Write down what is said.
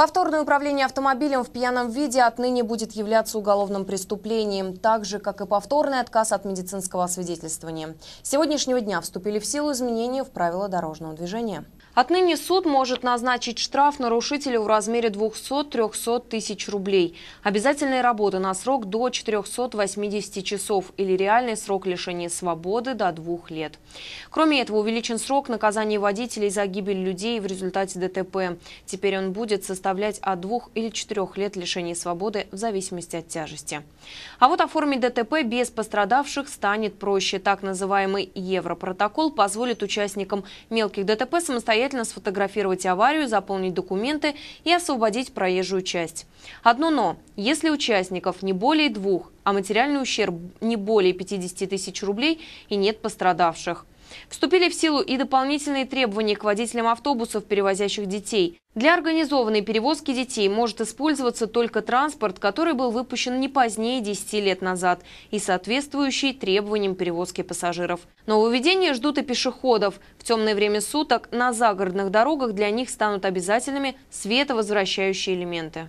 Повторное управление автомобилем в пьяном виде отныне будет являться уголовным преступлением, так же, как и повторный отказ от медицинского освидетельствования. С сегодняшнего дня вступили в силу изменения в правила дорожного движения. Отныне суд может назначить штраф нарушителю в размере 200-300 тысяч рублей, обязательные работы на срок до 480 часов или реальный срок лишения свободы до двух лет. Кроме этого, увеличен срок наказания водителей за гибель людей в результате ДТП. Теперь он будет составлять составлять от двух или четырех лет лишения свободы в зависимости от тяжести. А вот оформить ДТП без пострадавших станет проще. Так называемый Европротокол позволит участникам мелких ДТП самостоятельно сфотографировать аварию, заполнить документы и освободить проезжую часть. Одно «но» – если участников не более двух, а материальный ущерб не более 50 тысяч рублей и нет пострадавших – Вступили в силу и дополнительные требования к водителям автобусов, перевозящих детей. Для организованной перевозки детей может использоваться только транспорт, который был выпущен не позднее 10 лет назад и соответствующий требованиям перевозки пассажиров. Нововведения ждут и пешеходов. В темное время суток на загородных дорогах для них станут обязательными световозвращающие элементы.